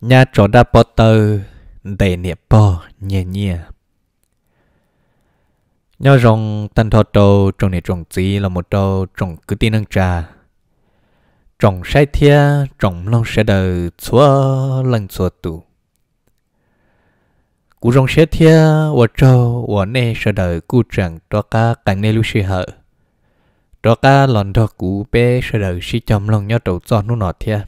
nhà trọ đa bó tơ đầy niệm bò nhẹ nhẹ nhau rong tân thọ trâu trong này trồng gì là một trâu trồng cứ tin nâng trà trồng sai thia trồng long sẽ đời chúa lần chúa tu, cú rong sẽ thia và trâu và nê sẽ đời cú chẳng to cá cảnh nê lưu sĩ hở cho cá lòn thọ cú bé sẽ đời sĩ chấm lòng nhau trâu cho nó nọ thia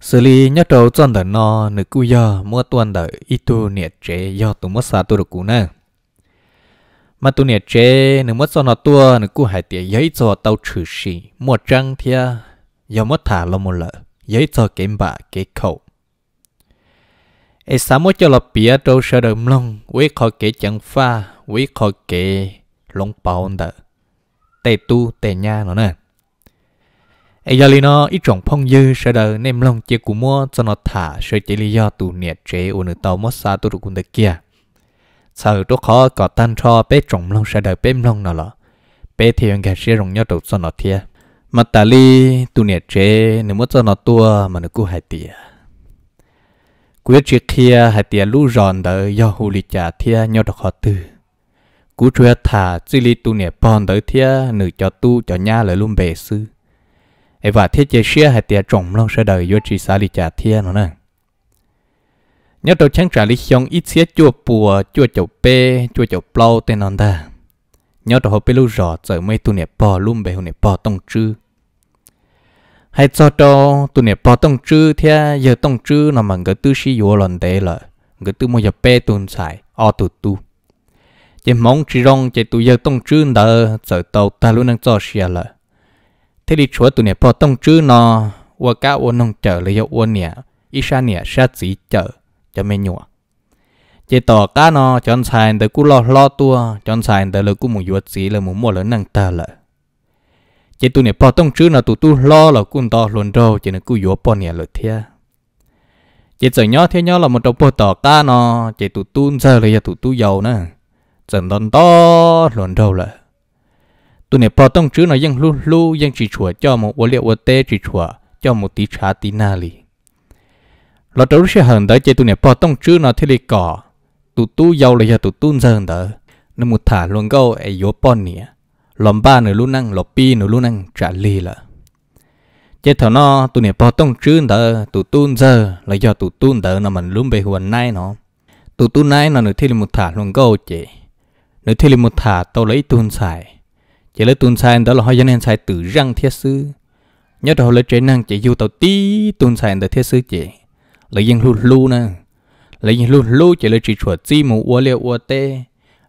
xử lý nhất trâu chọn đợt nó nữ cú giờ mua tuần đợt ít tu nhiệt chế do tụ mất xa tu được cú nè mà tu nhiệt chế nữ mất cho nó tua nữ cú hải tiệt giấy cho tàu trừ sĩ mua trăng thia do mất thả lo một lợ giấy cho kém bạ kế khẩu ai sám mất cho lọ bia trâu sợ đầm long quý khó kế chẳng pha quý khó kế lông bao đợt tê tu tê nha nó nè ai giờ li nó ít trồng phong dư sợ đời nem lòng chế cú mua cho nó thả sợ chế lý do tù nhiệt chế ô nữ tàu mất xa tụ được cùng được kia sợ tốt khó có tan cho bé trồng lòng sợ đời bé lòng nào lọ bé thì anh gà sẽ rồng nhau đầu cho nó thia mà ta li tụ nhiệt chế nếu mất cho nó tua mà nó cú hại tìa cuối chế kia hại tìa lũ ròn đời do hù lì trả thia nhau được họ tư cú chơi thả chỉ li tu nẹt bòn đời thia nửa cho tu cho nhà lời luôn bề sư ai và thiết chế xe hay tiệt trồng long sẽ đợi vô chỉ xả đi trả thiên nó nè nhớ đầu chẳng trả lý xong ít xé chua bùa chua chậu bê chua chậu plau tên non ta nhớ đầu họ bê lưu rõ giờ mấy tu nẹp bò luôn bề hồ nẹp bò tông chư hay cho cho tu nẹp bò tông trư thea giờ tông trư nó mà người tư sĩ vô lần tệ là người tư mua giờ bê tuần xài o tu tu chỉ mong chỉ rong chỉ tu giờ tông trư đờ giờ tàu ta luôn đang cho xe lợ thế đi chúa tụi này, bỏ tông chữ nó ua cá ua nông chợ, lấy yêu ua nè ít xa nè xa sĩ chợ, cho mấy nhua chế tỏ cá nó chọn sai, để cú lo lo tua chọn sai để lời cú mù yuột gì là mù mua lớn năng ta lợ chế tụi này, bỏ tông chữ nó tụi tu lo là cún to luôn đâu chế nó cú yuột bỏ nè lời thia chế sợ nhó thế nhó là một đầu bộ tỏ cá nó chế tụi tu giờ là tụi tu giàu nữa dần đòn to luôn đâu lợ tụi này bỏ tông chữ nó dân lu lu dân chỉ chùa cho một ô liệu ô tê chỉ chùa cho một tí trà tí na lì trâu sẽ hờn tới chơi tụi này bỏ tông chữ nó thế lì cỏ tụ tu giàu là giờ tụ tu đỡ nó một thả luôn câu ai yếu bọn nè lòm ba luôn năng lọp pi nửa luôn năng trả lì là chơi thằng nó tụi này bỏ tông chữ đỡ tụ tu giờ là giờ tụ tu đỡ nó mình luôn về huần nay nó tụ tu nay nó nửa thế một thả luôn câu chị nửa thế lì một thả tao lấy tuôn xài chỉ lấy tuần sai đó là họ dân nên sai tự răng thiết sư nhớ đầu lấy chế năng chỉ du tàu tí tuần sai đó thiết sư chỉ lấy dân lu lu nè lấy dân lu lu chỉ lấy chỉ chùa chi mù uo liệu uo tê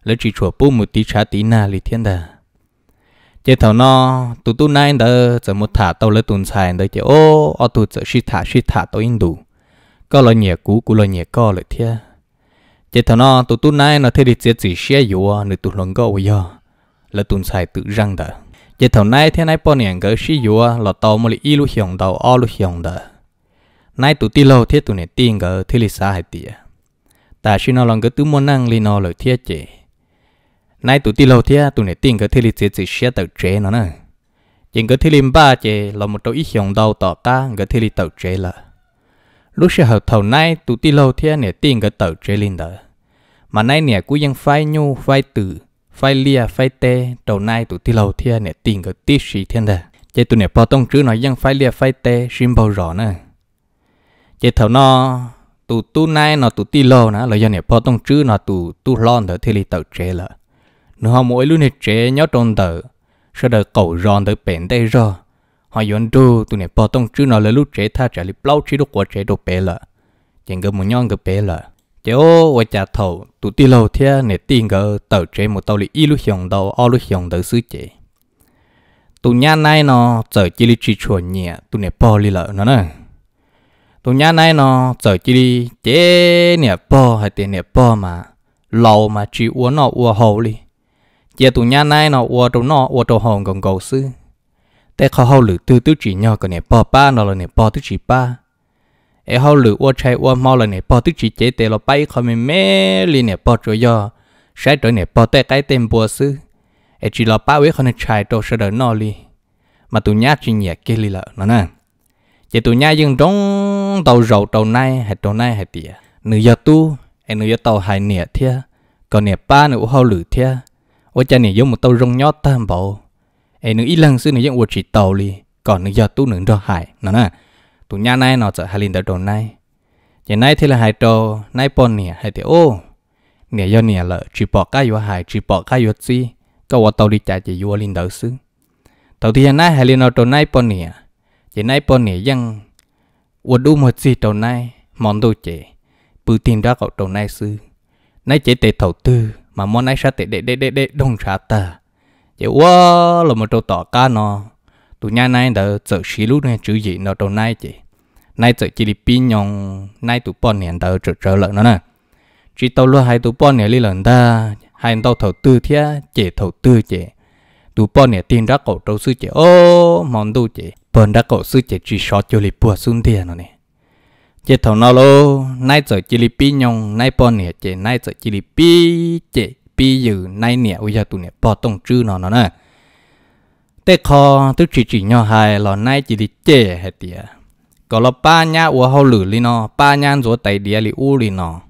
lấy chỉ chùa bu một tí trá tí na lì thiên đà chỉ thầu nó tụ tụ nay đó giờ một thả tàu lấy tuần sai đó chỉ ô ô tụ giờ suy thả suy thả tàu in đủ có lo nhẹ cú cú lo nhẹ co lại thiết chỉ thầu nó tụ tụ nay nó thấy được chế chỉ xe yếu nữa tụ lòng gấu vậy là tuần xài tự răng đó giờ thầu nay thế này bọn nhàng gỡ sử dụng là tàu một lý ilu hiồng đầu o lu hiồng đó nay tụi ti lâu thế tụi này tiền gỡ thế lý xã hay tiệt ta xin nó lòng gỡ tụi môn năng lý nó lời thiết chế nay tụi ti lâu thế tụi này tiền gỡ thế lý chế chỉ xe tàu chế nó nè chỉ gỡ thế lý ba chế là một tàu ít hiồng đầu tỏ ta gỡ thế lý tàu chế là lúc sẽ hợp thầu nay tụi ti lâu thế này tiền gỡ tàu chế lên đó mà nay nè cũng vẫn phải nhu phải từ phải lia phải tê đầu nay tụi ti lầu thiên à nè tiền cái tí sĩ thiên đà chế tụi nè bỏ tông chữ nói dân phải lia phải tê xin bao rõ nè chế thầu nó tụ tu nay nó tụ ti lô nè là do nè bỏ tông chữ nó tụ tu lon đỡ thì li tàu chế lợ nó họ mỗi lúc nè chế nhớ trôn tờ sau đờ cầu ròn đỡ bền đây rồi họ yon đu tụi nè bỏ tông chữ nó là lúc chế tha trả li plau chỉ đồ quả chế đồ bể lợ chèn cái một nhon cái bể lợ chỗ vợ cha thầu tụ ti lâu thia nè tiền gờ tờ chế một tàu lì y lúc hiồng đầu o lúc hiồng đầu xứ chế tụ nhà này nó chờ chỉ lì chỉ chuẩn nhẹ tụ nè bò lì lợ nó nè tụ nhà này nó chờ chỉ lì chế nè bò hay tiền nè bò mà lâu mà chỉ uống nó uống hậu lì chế tụ nhà này nó uống tụ nó uống tụ hồng còn cầu xứ แต่เขาเขาหรือตื้อตื้อจีนยอกันเนี่ยปอป้าเราเนี่ยปอตื้อจีป้า ai hao lử ô chai ô mau là này bỏ tức chỉ chế tê lo bay không mê mê li này bỏ cho yo sai trở này bỏ tê cái tên bùa sư ai chỉ lo bay với không nè chai đâu sợ đỡ nó li mà tụi nhá chỉ nhẹ kia li lợ nó nè chỉ tụi nhá dừng trong tàu rầu tàu nay hay tàu nay hay tiệt. nửa giờ tu ai nửa giờ tàu hai nè thia còn nè ba nửa hao lử thia ô cha nè giống một tàu rong nhót tam bảo ai nửa ít lần sư nửa giống ô chỉ tàu li còn nửa giờ tu nửa do hại nó nè tụ nhà này nó sẽ hai linh đầu trồn này giờ này thì là hai trò này bọn nè hai thì ô nè do nè là chỉ bỏ cái vô hai chỉ bỏ cái vô gì câu vào tàu đi chạy chỉ vô linh đầu xứ tàu thì này hai linh đầu trồn này bọn nè giờ này bọn vẫn nè ยัง vô đủ một gì trồn này món đồ chế bự tiền ra cậu trồn này xứ này chế tệ thầu tư mà món này sẽ tệ đệ đệ đệ đệ đông trả ta chỉ wow là một trò tỏ cá nó tụi nhà này đã trở xí lúc này chữ gì nó đâu nay chị nay trở chỉ đi pin nhong nay tụi bọn này đã trở trở lợn nó nè chỉ tao luôn hai tụi bọn này đi lợn ta hai tao thầu tư thế chị thầu tư chị tụi bọn này tin ra cổ trâu sư chị ô món đồ chị bọn ra cổ sư chị chỉ sót cho lì bùa xuống tiền nó nè chị thầu nó lô nay trở chỉ đi pin nhong nay bọn này chị nay trở chỉ đi pin chị pin dữ nay nè bây giờ tụi này bỏ tông chữ nó nó nè tê kho tức chỉ chỉ nhỏ hài lò nay chỉ đi chê hết tiệt có lo ba nhá ua hậu lử li nó ba nhá rùa tay địa li u li nó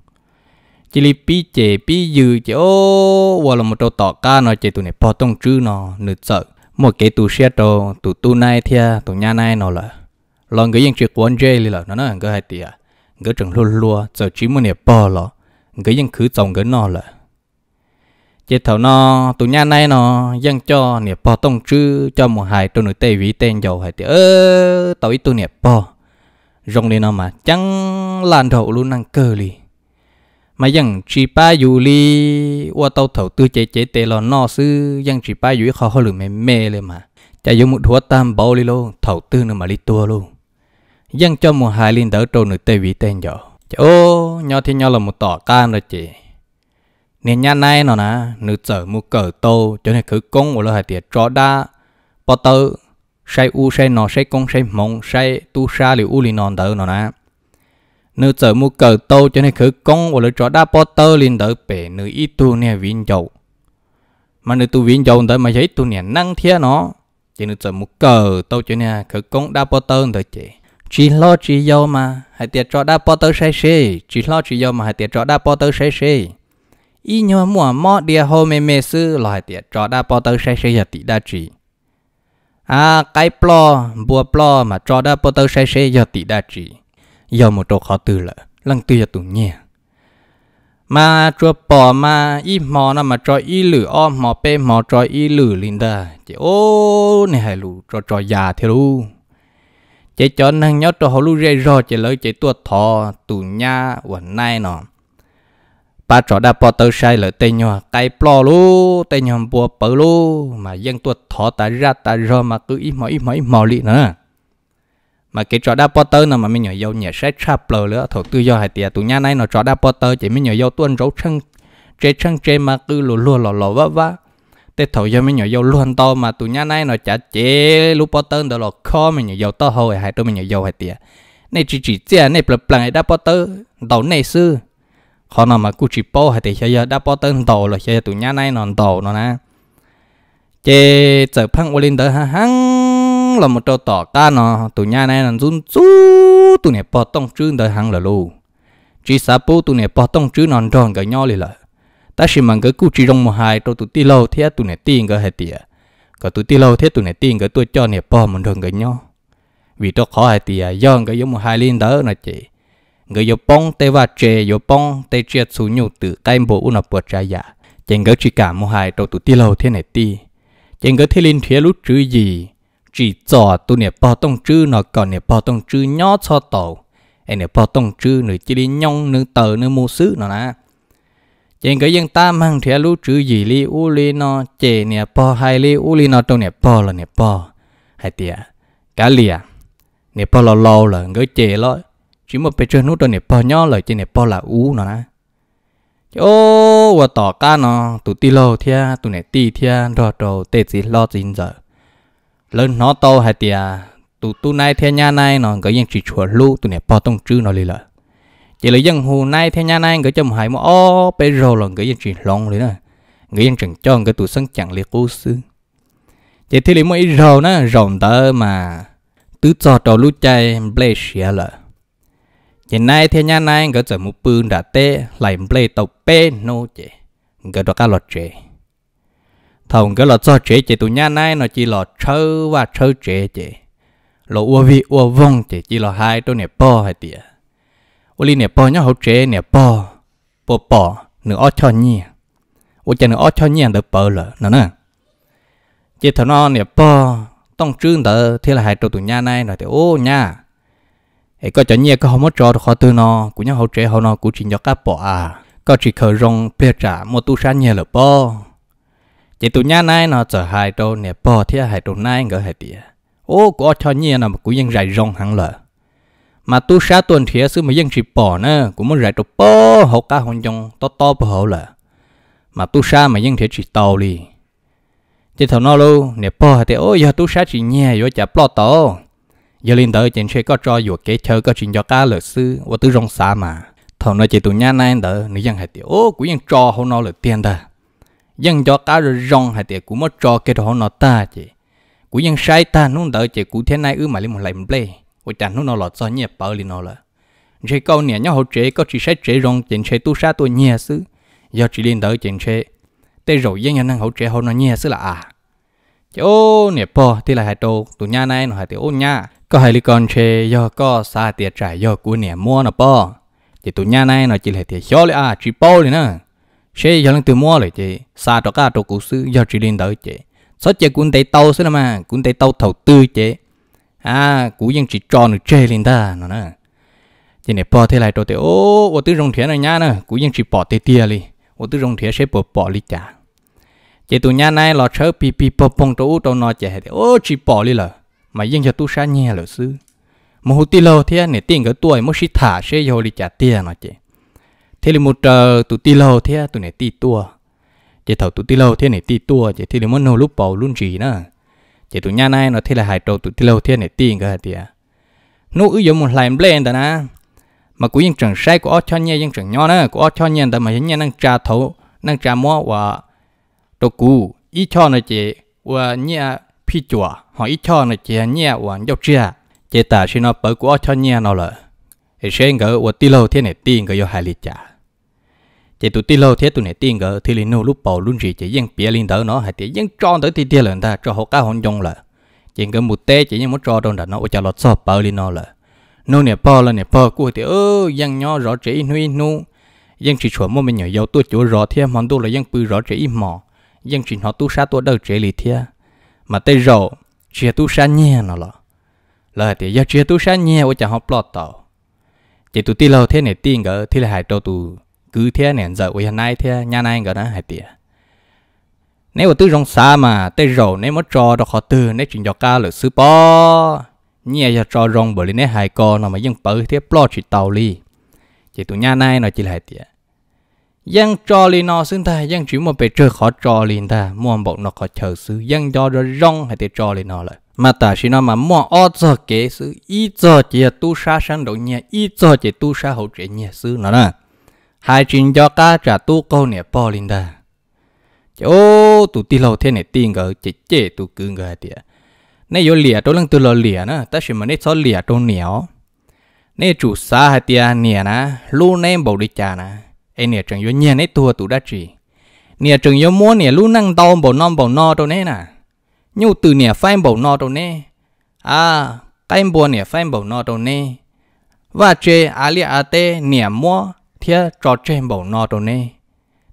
chỉ li pi chê pi dư chê ô ua là một trâu tọ ca nó chê tụi này bỏ tông chữ nó nửa sợ một cái tụ xe trâu tụ tu nay thia tụ nhà nay nó là lo người dân chuyện quan chê li là nó nói cái hết tiệt người trồng lu lu, giờ chỉ muốn này bỏ lo, người dân cứ trồng cái nó là chế thảo nó tụ nhà này nó dân cho nè po tông chữ cho một hai tụ nữ tây vị tên dầu hai thì ơ tao ít tụ nè po rong lên nó mà chẳng lan đầu luôn năng cơ li mà dân chỉ ba dù li qua tàu thầu tư chế chế tê lo nó sư dân chỉ ba dù khó hơi lửa mê mê lên mà chạy vô một thua tam bao li luôn thầu tư nó mà li tua luôn dân cho một hai linh đỡ trâu nữ tây vị tên dầu ô nhỏ thì nhỏ là một tỏ can rồi chị nên nhà này nó nà nữ trở mu cờ tô cho nên cứ công của lo hai tiệt cho đa bỏ tơ say u say nọ say công say mong say tu sa liu u li nòn tơ nó nà nữ trở mu cờ tô cho nên cứ công của lo cho đa bỏ tơ liền tơ bể nữ ít tu nè vin dầu mà nữ tu vin dầu tơ mà thấy tu nè năng thia nó chỉ nữ trở mu cờ tô cho nên cứ công đa bỏ tơ tơ chỉ chỉ lo chỉ yêu mà hai tiệt cho đa bỏ tơ say say chỉ lo chỉ yêu mà hai tiệt cho đa bỏ tơ say say ý nhớ mua mò địa hô mê mê sư loài địa trò đa bao tơ say say giờ tỷ đa chỉ à cái plo bùa plo mà trò đa bao tơ say say giờ tỷ đa chỉ giờ một chỗ khó từ lợ lăng từ giờ tụ nhẹ mà trò bò mà y mò nó mà trò y lử o mò pe mò trò y lử linda chị ô này hay lù trò trò già thế lù chị cho năng nhớ trò hồ lù rê rò chị lấy chị tuột thò tụ nha quần nay nọ ba trò đa bò tơ sai lỡ tê nhỏ cái bò lú tê nhỏ bùa bờ lú mà dân tuột thọ ta ra ta rơ mà cứ ít mỗi ít mỗi mò lị nữa à. mà cái trò đa bò tơ nào mà mình nhỏ dâu nhẹ sách chạp lờ nữa thổ tư do hải tiệt tụi nhà này nó trò đa bò tơ chỉ mình nhỏ dâu tuân rấu chân chê chân chê mà cứ lù lù lò lò vá vá tê thổ do mình nhỏ dâu luôn to mà tụi nhà này nó chả chế lú bò tơ đó lò khó mình nhỏ dâu to hồi hải tôi mình nhỏ dâu hải tiệt này chỉ chỉ chia này bập bập này đa bò tơ đầu này xưa khó nào mà cú chỉ bó hay thì sẽ đã bỏ tên tàu là sẽ tụi nhà này nòn tàu nó nè chế giờ phăng lên đỡ ha hăng là một trâu tỏ ta nó tụi nhà này là run chú tụi này bỏ tông chứ đỡ hăng là lù chỉ sa bố tụi này bỏ tông chứ nòn tròn cái nhau liền là ta chỉ mang cái cú chỉ rong một hai trâu tụi ti lâu thế tụi này tiền cái hay tiệt có tụi ti lâu thế tụi này tiền cái tôi cho này bỏ một đường cái nhau vì tôi khó hay tiệt do cái giống một hai lên đỡ là chị người yo bông te va che yo bong te che su nyu tự tay bộ u nó bột ra ya dạ. chèn gỡ chỉ cả một hai đầu tủ ti lâu thế này ti chèn gỡ thế linh thế lúc chữ gì chỉ cho tụ nè bao tông chữ nó còn nè bao tông chữ nhỏ cho tàu em nè bao tông chữ nữa chỉ đi nhông nữa tờ nữa mua sứ nó nè chèn gỡ dân ta mang thế lúc chữ gì li u li nó chè nè bao hai li u li nó tụ nè bao là nè bao hai tia cá lìa nè bao lâu lâu là gỡ chè lối chỉ một bé chơi nút đó nè bò nhỏ lại chỉ nè bò là ú nó nè ô và tỏ ca nó tụi ti lô thia tụi nè ti thia rồi rồi tê gì lo gì giờ lớn nó to hay tiệt tụ tụi nay thia nhà này nó chỉ chuột lú tụi nè bò tông chữ nó lì lợ chỉ là dân hồ nay thia nhà này cái chồng hải mà ô bé rồi là cái ยัง chỉ long lì nè chẳng cho cái tụ sân chẳng liệt cố sư chỉ thấy lì mỗi rò nè rồng tớ mà tứ cho trâu lú chay bless ya lợ hiện nay thì nhà này người trở một bươn đã tê lại play tàu pê nô chế người đó cả lọt chế thằng người lọt cho chế chế tụi nhà này nó chỉ lọt trơ và trơ chế chế lọt ua vi ua vong chế chỉ lọt hai tôi nè po hai tía ua li nè po nhá hậu chế nè po po po nửa ót cho nhỉ ua chả nửa ót cho nhỉ được bờ lợ nữa nè chế thằng nó nè po tông trương đỡ thế là hai tụi tụi nhà này nói thì ô nha ấy có chẳng nhẹ có không mất trò khó tư nó cũng nhau hậu trẻ hậu nó cũng chỉ nhớ cá bỏ à có chỉ khờ rong bê trả một tu san nhẹ là bò chỉ tụ nhá nay nó trở hai đâu nè bò thì hai đâu nay ngỡ hai tía ô có cho nhẹ là cũng ยัง dài rong hẳn lợ mà tu sa tuần thế sư chỉ bỏ nữa cũng muốn dài đâu bò hậu cá hồng trong to to bo hậu lợ mà tu sa mà ยัง thế chỉ tàu đi chỉ thầu nó luôn nè bò hai tía ô giờ tu sa chỉ nhẹ rồi chả bỏ tàu giờ lên tới trên xe có cho vừa kế chơi có chuyện cho cá luật sư và tứ rong xa mà thầu nói chỉ tụi nhà này đỡ nữ dân hệ tiểu ô cũng dân cho hôn nó là tiền đó dân cho cá rồi rong hệ tiểu cũng mất cho cái đó nó ta chị cũng dân sai ta nung đỡ chị cũng thế này ư mà lên một lại một play của chàng nung nó lọt do nhẹ bỡ lên nó là chỉ câu nè nhau hỗ trợ có chỉ sai chế rong trên xe tu sa tôi nhẹ xứ do chỉ lên đỡ trên xe tê rồi dân nhà năng hỗ trợ hôn nó nhẹ xứ là à chị ô nè po thì là hải tô tụi nhà này nó hệ tiểu ô nha có hai lý con chê do có xa tiệt trải do của nẻ mua nó po chỉ tụi nhà này nó chỉ là tiệt xó lấy à chỉ po nè chê do lần từ mua rồi chị xa cho cả cho cụ sư do chỉ liên tới chị sót chị cũng tay tàu xí mà cũng tay tàu thầu tư chị à cũng ยัง chỉ cho nó chê liền ta nó nè chỉ nè po thế lại rồi thì ô ô tư rong thiệt này nha nè cũng ยัง chỉ bỏ tê tia li ô tư rong thiệt sẽ bỏ bỏ li chả chị tụi nhà này lo chớ pi pi po pong trụ tàu nó chị hết ô chỉ bỏ li rồi mà dân cho tu sa nhẹ lỡ sư mà hụt tì lô thế nè tiền cái tuổi mới xịt thả sẽ vô đi trả tiền nó chị thế là một trời tụ tì lô thế tụ nè tì tua chị thầu tụ tì lô thế nè tì tua chị thế là muốn nô lúc bầu luôn gì nữa chị tụ nhà này nó thế là hai trâu tụ tì lô thế này tiền cái tiền nô ứ giống một làm blend đó nè mà cũng dân trường sai của cho nhẹ dân trường nhỏ nữa của cho nhẹ đó mà dân nhẹ đang trả thấu đang trả mua và đồ cũ ít cho nó chị và nhẹ phi chùa họ ít cho này chị nhẹ hoàn dốc chia chị ta xin nó bởi của cho nhẹ nó là, thì sẽ ngỡ của tí lâu thế này tiền gỡ do hai lì trả chị tụ tí lâu thế tụ này tiền gỡ thì liền nô lúc bầu luôn gì chị dân bia liền đỡ nó hay thì dân tròn tới thì tiền lần ta cho họ cá hôn dông là, chị ngỡ một té chị nhưng muốn cho đâu đã nó cho lọt sọp bởi liền nó là, nô nè bò là nè bò của thì ơ dân nhỏ rõ chị nuôi nu dân chỉ chuẩn mua mình nhỏ giàu tôi chúa rõ thế món tôi là dân bự rõ chị mỏ dân chỉ họ tu sa tôi đâu chị lì thế mà tê rầu chia tu sa nhẹ nó lọ là thì giờ chia tu sa nhẹ ở chẳng học lọt tàu chỉ tu ti lâu thế này tin gỡ thì là hải trâu tu cứ thế này giờ ở hiện nay thế nhà này gỡ đó hải tiệt nếu mà tư rong xa mà tê rổ nếu mất trò đó khó tư nếu chuyện cho ca lực sư po nhẹ cho trò rong bởi nên hai con nó mà dân bởi thế plo chỉ tàu li chỉ tụi nhà này nó chỉ là tiệt dân cho li nó xưng ta dân chỉ một bề chơi khó cho li ta mua bọn nó khó chờ xứ dân do rồi rong hay để cho li nó lại mà ta chỉ nói mà mua ở giờ kế xứ ít giờ chỉ tu sa sang đồ nhẹ ít giờ chỉ tu sa hậu trẻ nhẹ xứ nó nè hai chuyện do ca trả tu câu nè bò li ta chỗ tụ ti lâu thế này tiền gỡ chỉ chế tụ cứng gỡ tiệt à. nè yo lìa tôi lăng từ lò lìa nè ta chỉ mà nay cho lìa tôi nhéo nay chủ sa hay tiệt nè nè luôn nay bầu đi chà nè ai nè chẳng nhẹ nấy tua tụ đã chỉ nè chẳng yếu mua nè lu năng đau bầu non bầu no đâu nè nà nhu từ phai bầu no đâu nè à cái bùa nè phai bầu no đâu nè và chê à lia mua thia trò chê bầu no đâu nè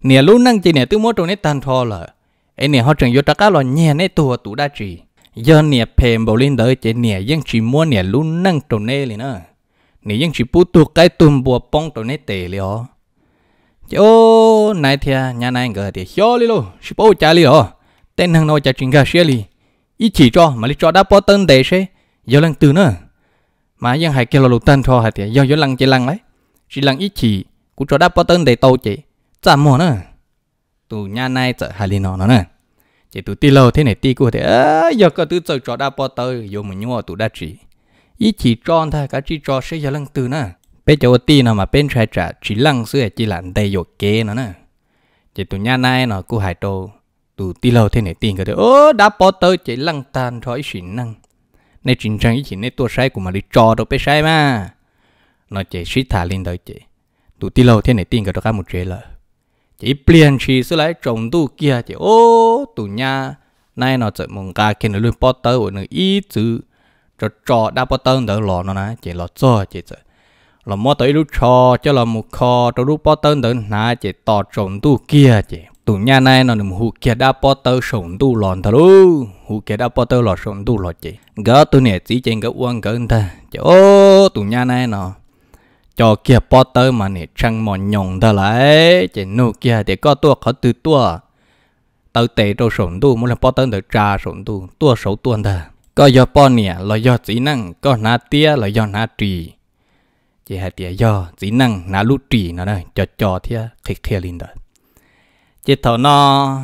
nè lu năng chỉ nè tư mua đâu nè tan thò lợ ai nè họ chẳng yếu ta cá nhẹ nấy tua tụ đã chỉ giờ nè phèm bầu lên đời chế nè dân chỉ mua nè lu năng đâu nè liền nữa nè dân chỉ bút tu cái tùm bùa bông đâu nè tệ liền chỗ này thì nhà này người thì xó đi luôn xí bố cha đi rồi tên hàng nội cha chuyện cả xe đi ít chỉ cho mà đi cho đã bỏ tên đề xe giờ lần từ nữa mà dân hai kêu là lục tên thôi thì do giờ lần chỉ lần đấy chỉ lần ít chỉ cũng cho đã bỏ tên đề tàu chị chả mò nữa tụ nhà này chợ hai liền nó nữa chỉ tụ ti lâu thế này ti của thế giờ có tụ chợ cho đã bỏ tên vô mình nhua tụ đã chỉ ít chỉ cho thôi, cả chỉ cho xe giờ lần từ nữa bây giờ tôi nó mà bên trái trả chỉ lăng sữa chỉ là đầy dột kế nó nè chỉ tụi nhà này nó cũng hại đồ tụ ti lâu thế này tiền cái đó ô đã bỏ tới chỉ lăng tan thôi xịn năng nên chính trang ý chỉ nên tua sai của mà đi cho đâu bé sai mà nó chỉ suy thả lên đời chỉ tụ ti lâu thế này tiền cái đó cả một chế là chỉ biến chỉ sữa lại trồng tu kia chỉ ô tụ nhà này nó chợ mông ca kia nó luôn bỏ tới của nó ít chữ, cho cho đã bỏ tới đỡ lò nó nè chỉ lò cho chỉ chợ là mua tới lúc cho cho là một kho cho lúc bắt tên đến nà chỉ tỏ trộn tu kia chỉ tụ nhà này nó nằm hụt kia đã bắt tớ sống tu lòn thật luôn hụt kia đã bắt tớ là sống tu lòn chỉ gỡ tụ này chỉ trên gỡ uang gỡ ta chỉ ô tụ nhà này nó cho kia bắt tớ mà nè chẳng mòn nhồng ta lại chỉ nụ kia thì có tua khó từ tua tớ tệ cho sống tu muốn là bắt tớ được trà sống tu tua sống tuần ta có do bọn nè là do chỉ năng có nà tia là do nà trì chỉ hạt địa do chỉ năng ná lũ trì nó này cho cho thia khi kia linh đó chỉ thọ nó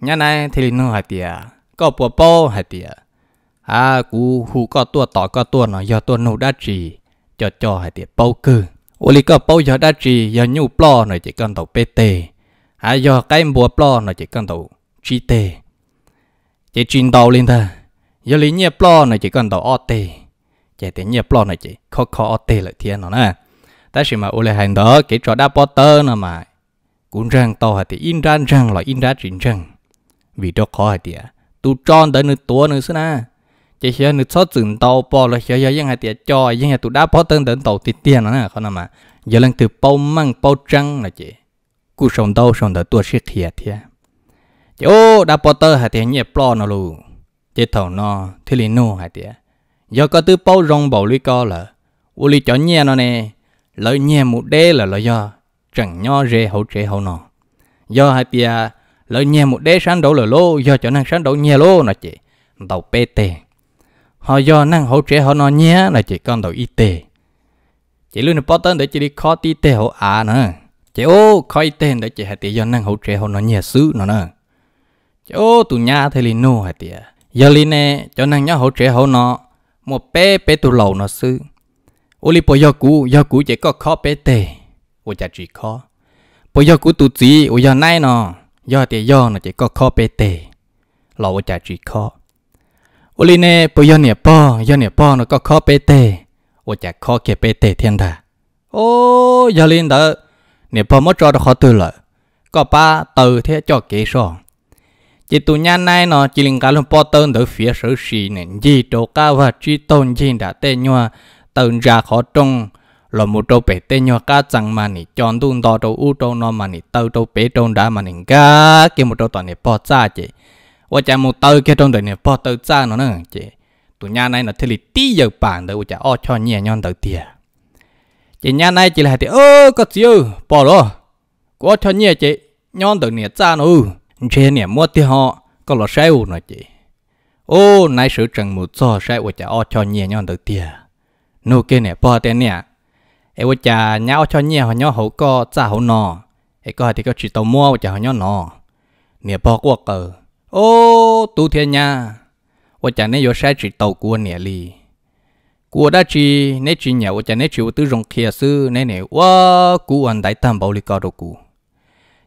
nhà này thì linh nó hạt địa có bộ bò hạt địa à cú hú có tua tỏ có tua nó do tua nụ đa trì cho cho hạt địa bao cư ô lý có bao giờ đã trì giờ nhu plo nó chỉ cần tàu pt à do cái bùa plo nó chỉ cần tàu gt chỉ truyền tàu linh thôi giờ lý nhẹ plo nó chỉ cần tàu ot chạy tiếng nhẹ plon này chị khó khó tê lại thiên nó nè ta chỉ mà ule hành đó cái trò đa potter nó mà cũng răng to hay thì in răng răng là in ra chính răng vì đó khó hay thì à? tu tròn tới nửa tua nửa xưa nè chạy xe nửa sót dừng tàu bò là khi giờ ยัง hay thì cho ยัง hay tu đa potter đến tàu tít tiền nó nè khó nào mà giờ lần từ bao măng bao trăng là chị cú sống đâu sống tới tua sẽ thiệt thiệt chị ô đa potter hay thì nhẹ plon nó luôn chạy thầu nó thì liền nô hay thì à? giờ có tư bao rong bầu lưỡi co là u lì cho nhẹ nó nè lợi nhẹ một đế là lợi do chẳng nho rê hậu trễ hậu nọ do hai tia lợi nhẹ một đế sáng đấu lợi lô do cho năng sáng đấu nhẹ lô nè chị đầu bê tê họ do năng hậu trễ hậu nọ nhẹ là chị con đầu y tê chị luôn bỏ tên để chị đi khó tí tê hậu à nè chị ô khó y tê để chị hai tia do năng hậu trễ hậu nọ nhẹ xứ nọ nè chị ô tụ nhà thì lì nô hai tia giờ lì nè cho năng nhớ hậu trễ hậu nọ một bé bé tụ lầu nó sư ô li bộ do cũ do cũ chỉ có khó bé tề ô chả chỉ khó bộ do cú tụ gì ô do nay nó do thì do nó chỉ có khó bé tề lầu ô chả chỉ khó ô li nè bộ do nè po do nè po nó có khó bé tề ô chả khó kia bé tề thiên đà ô do linh đó nè po mất cho nó khó từ lợi có ba từ thế cho kế rồi chỉ tụ nhà này nó chỉ linh cá luôn bỏ tơn tới phía sở sĩ nên gì chỗ cá và chỉ tôn gì đã tê nhua tơn ra khó trông là một chỗ bể tê nhua cá chẳng mà nị chọn tuôn to chỗ u chỗ nó mà nị tơ chỗ bể trông đã mà nị cá kia một chỗ toàn nị bỏ ra chị và chả một tơ cái trong đời nị bỏ tơ ra nó nữa chị tụ nhà này nó thì lì tí giờ bản tới chả o cho nhẹ nhon tới tiệt chị nhà này chỉ là thì ơ có chiêu bỏ lo có cho nhẹ chị nhon tới nị ra nó chế nè mua thì họ có là sai u nói chị ô nay sự trần một cho sai u chả o cho nhẹ nhon được tiền nô kia nè bỏ tiền nè e u chả nhau cho nhẹ họ nhau hậu co trả hậu nọ e co thì có chỉ tàu mua u chả họ nhau nọ nè bỏ qua cờ ô tu thiên nha u chả nay vô sai chỉ tàu của nè li của đã chi nay chỉ nhà u chả nay chỉ u tư rong kia sư nay nè wa của anh đại tam bảo li co đồ của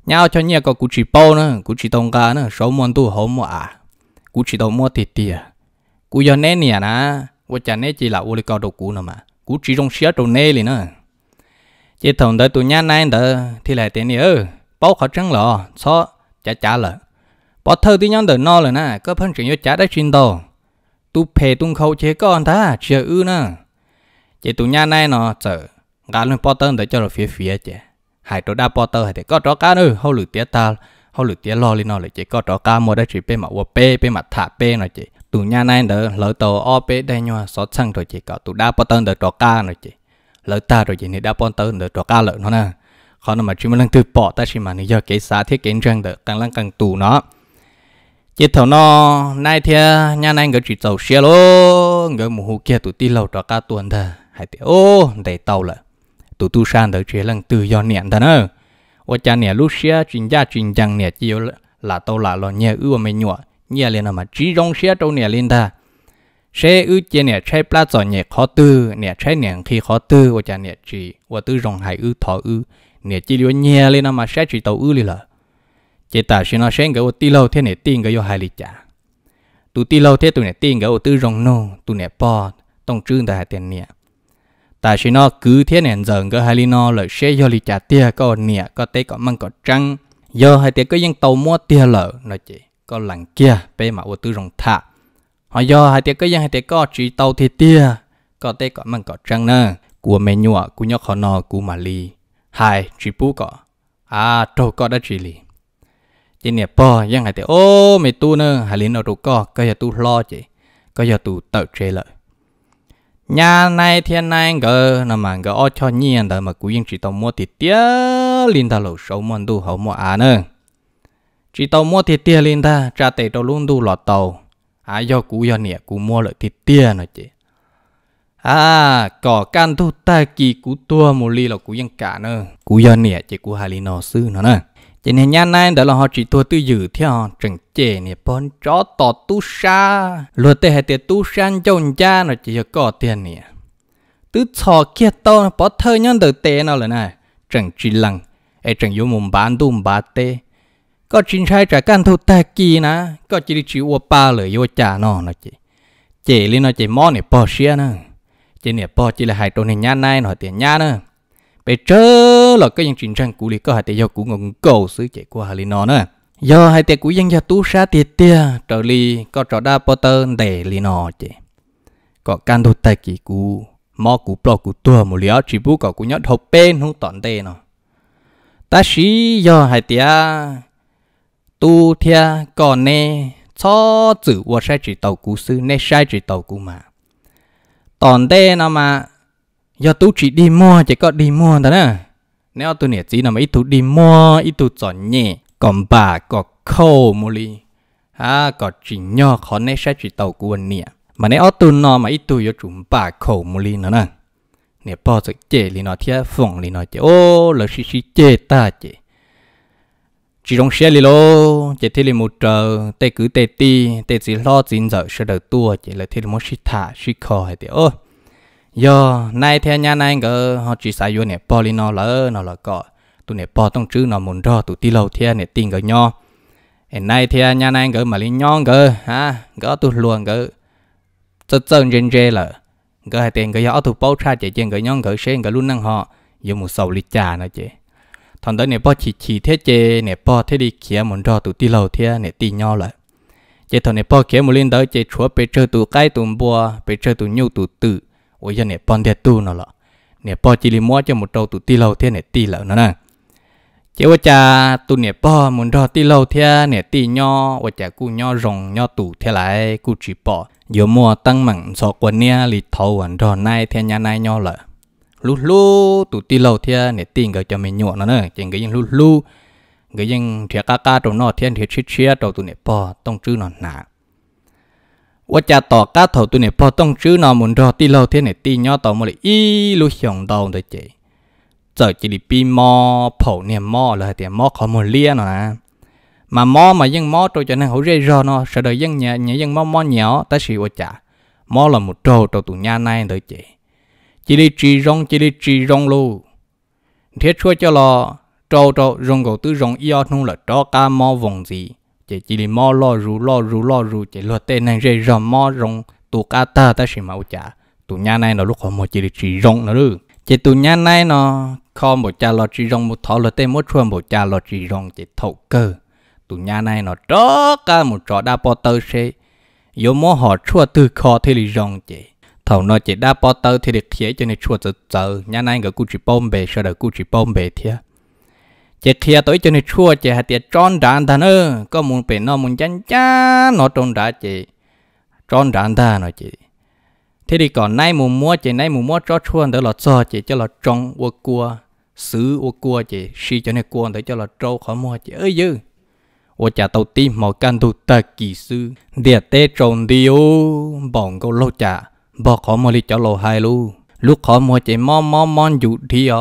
nhau cho nhiều có cú chỉ bao nữa cú chỉ tông cá nữa số món tu hổ mua à cú chỉ tông mua thịt tiệt cú giờ nè nè na vợ chồng nè chỉ là vô lịch cao độ cú nữa mà cú chỉ trong xía trong nè liền nữa chỉ thằng đó tụi nhà này đó thì lại tiền nữa bao khó trắng lọ so chả chả lợ bỏ thơ tí nhóm đỡ no rồi na có phân chuyện chả đã xin đồ tu phê tung khâu chế con ta chưa ư nè chỉ tụi nhà này nó chở gà lên bỏ tơ để cho nó phía phía chè hai trò đa Potter hải để có trò cá nữa hầu lử tía ta hầu lử tía lo lên nó lại chỉ có trò cá mua đây chỉ bên mặt pe bên mặt thả pe nó chỉ tụ nhà này đỡ lỡ tàu o đây nhau xót sang rồi chỉ có tụ đa Potter đỡ trò cá nó chỉ lỡ ta rồi chỉ nên đa Potter đỡ trò cá lỡ nó nè khó nó mà chỉ mình từ bỏ ta chỉ mà nó giờ cái xã thiết kiến trang đỡ càng lăng càng tụ nó chỉ thầu nó nay thì nhà này người chỉ tàu xe luôn, người mù hú kia tụi ti lâu trò cá tuần thà hai tiệt ô đầy tàu lại tụ tu sang tới chuyện lần từ do niệm ta nữa ở cha niệm lúc xưa chuyên gia chuyên giang niệm chỉ là tao là lo nhẹ ưu mình nhọ nhẹ liền à mà chỉ rong xưa trong niệm lên ta xe ưu chế niệm xe pla cho nhẹ khó tư niệm xe niệm khi khó tư ở cha niệm chỉ ở tư rong hai ưu thọ ưu niệm chỉ lo nhẹ lên à mà xe chỉ tàu ưu liền là chế ta xin nó xem cái ô ti lâu thế này tin cái vô hai lịch trả tụ ti lâu thế tụ này tin cái ô tư rong nô tụ này po tông trương ta tiền niệm ta chỉ nó cứ thế nền dần cái hai li nó lợi xe do li trả tia có nịa có tế có măng có trăng do hai tia có dân tàu mua tia lợ nó chỉ có lần kia bé mà ô tư rồng thả họ do hai tia có dân hai tia có chỉ tàu thì tia có tế có măng có trăng nè của mẹ nhụa của nhóc họ nó của mà li hai chỉ bú có à trâu có đã chỉ li chỉ nè po dân hai tia ô mẹ tu nè hai li nó đâu có có giờ tu lo chỉ có giờ tu tự chế lợi nhà này thiên này ngờ nó mà ngờ ở cho nhiên đó mà cũng chỉ tao mua thịt tía lên ta lẩu sầu mòn đu hậu mua à nữa chỉ tao mua thịt tía lên ta trả tệ tàu luôn đu lọt tàu à do cú do nè cú mua lại thịt tía nữa chị à cỏ can thu ta kỳ cú tua một ly là cú yên cả nữa cú do nè chị cú hà linh nó sư nó nữa chỉ nên nhà này đó là họ chỉ tua tư dự theo chẳng chế này bọn chó tỏ tu sa luật tệ hệ tiền tu san chồng cha nó chỉ có tiền này tứ trò kia to bỏ thơ nhân đầu tệ nào là này chẳng chỉ lằng ai chẳng yếu mồm bán tu bà tê có chính sai trả căn thu ta kỳ nè có chỉ đi chịu ba lời vô cha nó nó chỉ chế lên nó chỉ món này bỏ xia nè chế nè bỏ chỉ là hai trâu này nhà này nó tiền nhà nè bây giờ là cái những chuyện rằng cụ lý có hai tệ do cụ ngọn cầu xứ chạy của hà lý nó nữa do hai tệ của dân gia tú sa tiệt tia trở ly có trò đa potter để lý nó chị có can đồ tài kỳ cụ mò cụ plo cụ tua một liáo chỉ bú có cụ nhót hộp bên không tọn tê nó ta sĩ do hai tệ tu thia còn nè cho chữ và sai chỉ tàu cụ sư nè sai chỉ tàu cụ mà tọn tê nó mà giờ tú chỉ đi mua chỉ có đi mua thôi nè nếu tôi nhớ chỉ là mấy tú đi mua ít tú chọn nhẹ còn bà có khâu mua li à có chỉ nhỏ khó nên sẽ chỉ tàu cuốn nhẹ mà nếu tôi nó mà ít tú yo chúng bà khâu mua li nữa nè nè bỏ sự chê li nó thiệt phồng li nó chê ô là xí xí chê ta chê chỉ trong xe li lô chỉ thế li một trời tê cứ tê ti tê chỉ lo chín giờ sẽ đầu tua chỉ là thế li một xí thả xí khó hay thế ô yo nay theo nhà này ngờ họ chỉ xài vô nè bỏ đi nó lỡ nó lỡ cọ tụi nè bỏ tông chữ nó muốn rõ tụi ti lâu theo nè tin ngờ nho hiện nay theo nhà này ngờ mà lên nho ngờ ha ngờ tụi luôn ngờ chân chân rên rê lỡ ngờ hai tiền ngờ yo tụi bao tra chị chị ngờ nho ngờ xe ngờ luôn năng họ yo một sầu lì trà nữa chị thằng đó nè bỏ chỉ chỉ thế chị nè bỏ thế đi kia muốn rõ tụi ti lâu theo nè tin nho lỡ chị thằng nè bỏ kia muốn lên đó chị chúa bê chơi tụi cái tụi bùa bê chơi tụi nhu tụi tự ôi giờ này bọn thiệt tu nó lọ nè bò chỉ li mua cho một trâu tu ti lâu thế nè ti lợ nó nè chế vợ cha tu nè bò muốn cho ti lâu thế nè ti nho vợ cha cu nho rồng nho tu thế lại cu chỉ bò giờ mua tăng mặn sọ quần nè lì thầu ăn cho nay thế nhà nay nho lợ lu lu tu ti lâu thế nè ti người cho mình nhọ nó nè chỉ người dân lu lu người dân thiệt ca ca trong nó thiên thiệt chiết chia trâu tu nè bò tông chữ nó nặng cá thầu này, này nó muốn rò thế ít chứ. chỉ đi mò, mò mò niệm khó lia nữa. mà mò mà dân mò tôi cho nên hữu rê rò nó sợ đời dân nhà nhà dân mò mò nhỏ ta xì ô chả mò là một trâu trâu tụ nhà này đợi chị chỉ đi trì rong chỉ đi trì rong lu thiết chúa cho lo trâu trâu rong cầu tư rong yêu không là trâu cá mò vùng gì chỉ chỉ đi mò lo rú lo rú lo rú chỉ lo tên này rơi rò mò rong tụ cá ta ta xì màu chả tụ nhà này nó lúc họ mò chỉ đi chỉ rong nó rư chỉ tụ nhà này nó kho một cha lo chỉ rong một thọ lo tên một chuông một cha lo chỉ rong chỉ thấu cơ tụ nhà này nó tró cả một trọ đa po tơ xe yếu mò họ chua từ kho thì đi rong chỉ thầu nó chỉ đa po tơ thì được khía cho nên chua từ từ nhà này người cụ chỉ bom bể sau đó cụ chỉ bom bể thiệt chỉ khi tới cho nên chua chỉ hạt tiệt tròn đàn thà nữa có muốn bể nó muốn chăn chán nó tròn đá chỉ tròn đàn thà nó chỉ thế thì còn nay mùa mua chỉ nay mùa mua cho chua đỡ là cho chỉ cho là trồng ô cua xứ ô cua chỉ xì cho nên cua đỡ cho là trâu khó mua chỉ ơi dư ô chả tàu ti màu can thu ta kỳ sư địa tê tròn đi ô bỏng câu lâu chả bỏ khó mua đi cho lô hai lu lúc khó mua chỉ mò mò mò dụ thì à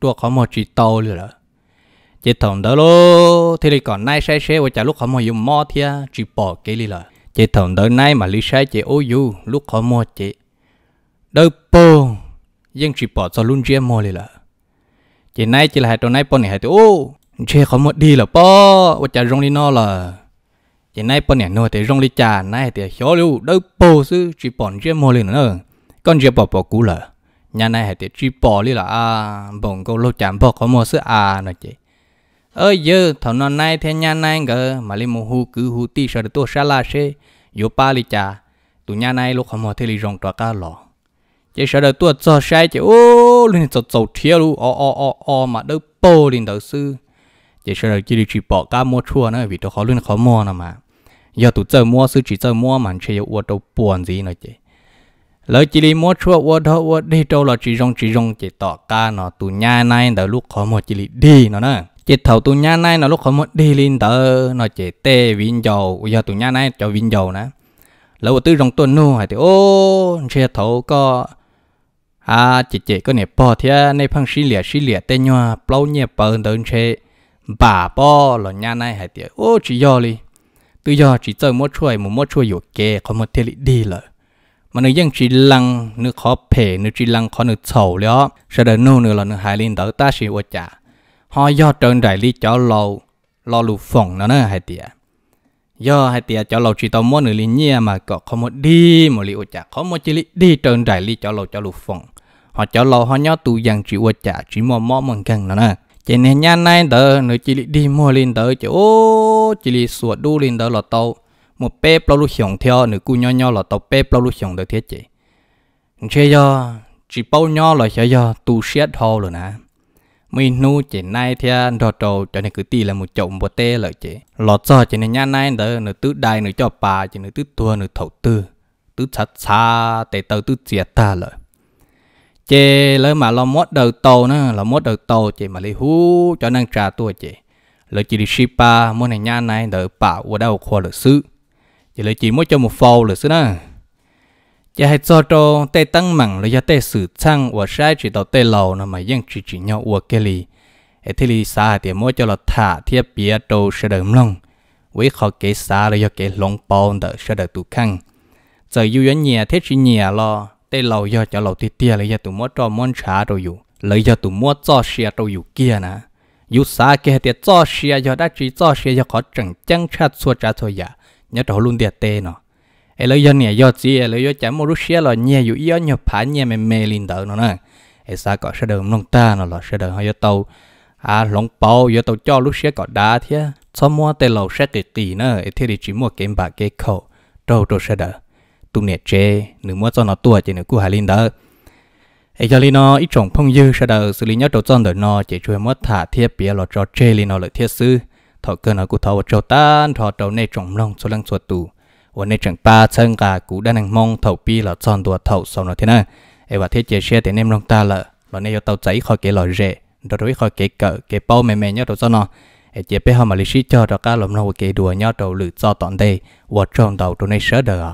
tua khó mua chỉ tàu nữa chỉ thằng đó lo thì còn nay sai xe và chả lúc họ mua dùng mò thì chỉ bỏ cái lý là chỉ thằng đó nay mà lý sai chỉ ô dù lúc họ mua chỉ đâu po nhưng chỉ bỏ cho luôn chia mua lý là chỉ nay chỉ là hai tuần nay bọn này hai tuần ô chỉ họ mua đi là po và chả rong đi nó là chỉ nay bọn này nó thì rong đi chả nay thì khó luôn đâu po chứ chỉ bỏ chia mua lý nữa con chia bỏ bỏ cũ là nhà này thì chỉ bỏ đi là à bồng câu lâu chạm bỏ có mua sữa à nói chị ơ giờ thầu nó nay thế nhà nay ngờ mà lên mồ hú cứ hú ti sợ tôi xa la xe yo pa li cha tụ nhà này lúc không họ thế li rong tòa cá lò chỉ sợ đời tôi cho sai chỉ ô lên cho cho thiếu lu ô ô ô ô mà đâu bô lên đầu sư chỉ sợ đời chỉ đi chỉ bỏ cá mua chua nữa vì tôi khó lên khó mua nữa mà giờ tụ chơi mua sư chỉ chơi mua mà chỉ ô tô buồn gì nữa chứ lời chỉ đi mua chua ô tô ô đi đâu là chỉ rong chỉ rong chỉ tỏ ca nó tụ nhà này đời lúc khó mua chỉ đi nó nữa chị thầu tụi nhà này nó lúc không muốn đi lên tờ nó chỉ tê vin dầu bây giờ tụi nhà này cho vin dầu nè lâu tư trong tuần nô hay thì ô xe thầu có à chị chị có nẹp bò thế này phăng xí lìa xí lìa tê nhòa bao nhiêu bờ đơn xe bà bò là nhà này hay thì ô chị do đi tự do chỉ chơi mua chuối một mua chuối dụ kê có một thế đi rồi mà nó dân chỉ lăng nước khó phê nước chỉ lăng khó nước sầu đó Sẽ đó nô nữa là nó hại lên tới ta chỉ ở chả họ do trơn đại lý cho lâu lo lù phòng nó nó hai tia do hai tia cho lâu chỉ tao nửa lý nhia mà có không một đi một lý trả không một chỉ lý đi trơn đại lý cho lâu cho lù phòng họ cho lâu họ nhớ tu rằng chỉ ô trả chỉ mua mò mừng cần nó nè chỉ nên nhà này đỡ nửa chỉ lý đi mua lên đỡ chỉ ô chỉ lý sửa đu lên đỡ là tao một bé bao lù hiồng theo nửa cú nhỏ nhỏ là tao bé bao lù hiồng được thế chế chơi do chỉ bao nhỏ là chơi do tu xét thôi rồi nè mình nu chỉ nay thì đồ đồ cho nên cứ tì là một chồng một tê lợi chế lọt cho chỉ nên nhà nay đỡ nó tứ đài nó cho bà chỉ nó tứ tua nó thầu tư tứ sát xa tê tàu tứ diệt ta lợi chế lời mà lo mót đầu tàu nữa lo mót đầu tàu chế mà lấy hú cho năng trà tua chế lời chỉ đi shipa muốn này nhà này đỡ bà ở đâu khoa lợi sư chỉ lời chỉ muốn cho một phô lợi sư nữa giờ hãy cho cho tê tăng mảng là giờ tê sử sang và sai chỉ đầu tê lầu nó mà ยัง chỉ chỉ chỉ nhau và cái lì ở thế lì xa thì mỗi cho là thả thiết bia đồ sẽ đầm lòng với khó kế xa là giờ kế lòng bao đỡ sẽ đỡ tụ khăn giờ yêu yên nhà thế chỉ nhẹ lo tê lầu giờ cho lầu tê tia là giờ tụ mỗi cho món trà đầu dù lấy giờ tụ mỗi cho xe đầu dù kia nè yêu xa kia thì cho xe giờ đã chỉ cho xe giờ khó chẳng chẳng chặt xua trả thôi ya nhớ trâu luôn địa tê nó ai lấy do nè do gì ai lấy do chả mua Russia là nhẹ dụ yếu nhập phá nhẹ mềm mềm lên tờ nó nè ai sao có sẽ đường nông ta nó là sẽ đường hơi tàu à lòng bao do tàu cho Russia có đá thế cho mua tê lầu sẽ tỉ tỉ nữa ai thế thì chỉ mua kiếm bạc cái khẩu trâu trâu sẽ đỡ tu nè chê nữ mua cho nó tua chỉ nữ cú hà lên đó ai cho nó ít trồng phong dư sẽ đỡ xử lý nhớ trâu cho đỡ nó chỉ chơi mất thả thiết bia là cho chê lên nó lợi thiết sư thọ cơ nó cú thọ trâu tan thọ trâu này trồng lòng số lăng số tù วันในจังปาเชิงกากูด้านงมองเถาปีหล่อจอนตัวเถาสอนที่นั่นเอว่าเทเจเชียแต่เนมลงตาละหล่อในยอเตาใจคอเกหล่อเจดรวยคอเกเกเกเป้าแม่แม่ยอดตัวจอนอเอเจไปหามาลิชิจอดกาหลอมเราเกดัวยอดตัวหรือจอตอนเดวอดจอนเตาตัวในเสือเด้อ